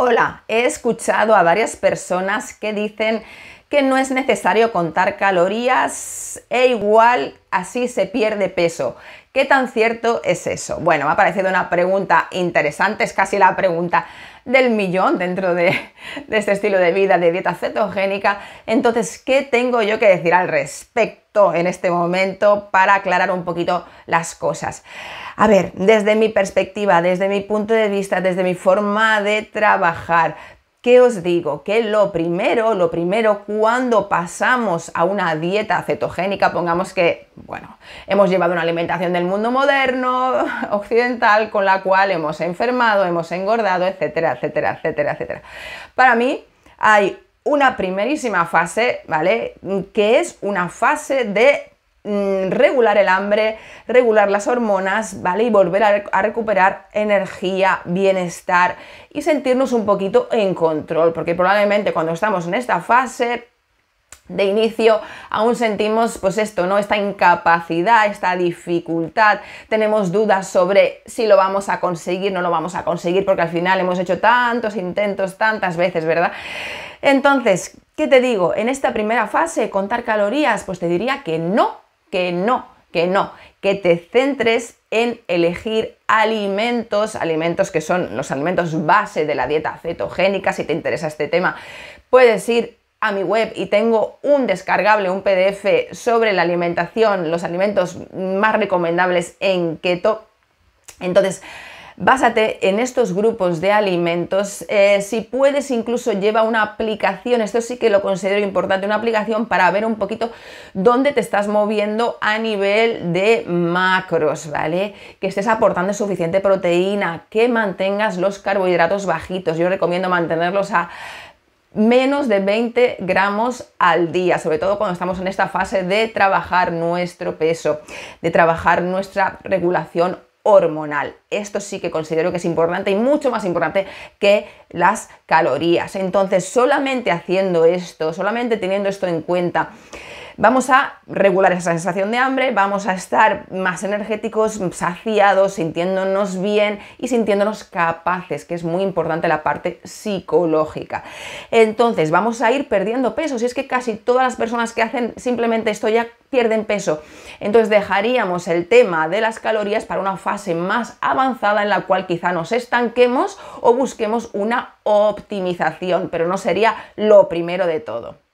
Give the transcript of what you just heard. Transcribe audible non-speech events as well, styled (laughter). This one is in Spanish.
Hola, he escuchado a varias personas que dicen que no es necesario contar calorías e igual así se pierde peso. ¿Qué tan cierto es eso? Bueno, me ha parecido una pregunta interesante, es casi la pregunta del millón dentro de, de este estilo de vida de dieta cetogénica. Entonces, ¿qué tengo yo que decir al respecto? en este momento para aclarar un poquito las cosas. A ver, desde mi perspectiva, desde mi punto de vista, desde mi forma de trabajar, ¿Qué os digo? Que lo primero, lo primero cuando pasamos a una dieta cetogénica, pongamos que, bueno, hemos llevado una alimentación del mundo moderno, (laughs) occidental, con la cual hemos enfermado, hemos engordado, etcétera, etcétera, etcétera, etcétera. Para mí hay una primerísima fase, ¿vale? Que es una fase de mm, regular el hambre, regular las hormonas, ¿vale? Y volver a, recuperar energía, bienestar y sentirnos un poquito en control, porque probablemente cuando estamos en esta fase de inicio aún sentimos pues esto, ¿no? Esta incapacidad, esta dificultad, tenemos dudas sobre si lo vamos a conseguir, no lo vamos a conseguir, porque al final hemos hecho tantos intentos tantas veces, ¿verdad? Entonces, ¿qué te digo? En esta primera fase, contar calorías, pues te diría que no, que no, que no, que te centres en elegir alimentos, alimentos que son los alimentos base de la dieta cetogénica, si te interesa este tema, puedes ir a mi web y tengo un descargable, un PDF sobre la alimentación, los alimentos más recomendables en keto. Entonces, Básate en estos grupos de alimentos. Eh, si puedes, incluso lleva una aplicación. Esto sí que lo considero importante, una aplicación para ver un poquito dónde te estás moviendo a nivel de macros, ¿vale? Que estés aportando suficiente proteína, que mantengas los carbohidratos bajitos. Yo recomiendo mantenerlos a menos de 20 gramos al día, sobre todo cuando estamos en esta fase de trabajar nuestro peso, de trabajar nuestra regulación hormonal. Esto sí que considero que es importante y mucho más importante que las calorías. Entonces, solamente haciendo esto, solamente teniendo esto en cuenta, vamos a regular esa sensación de hambre, vamos a estar más energéticos, saciados, sintiéndonos bien y sintiéndonos capaces, que es muy importante la parte psicológica. Entonces, vamos a ir perdiendo peso, si es que casi todas las personas que hacen simplemente esto ya pierden peso. Entonces, dejaríamos el tema de las calorías para una fase más avanzada en la cual quizá nos estanquemos o busquemos una optimización, pero no sería lo primero de todo.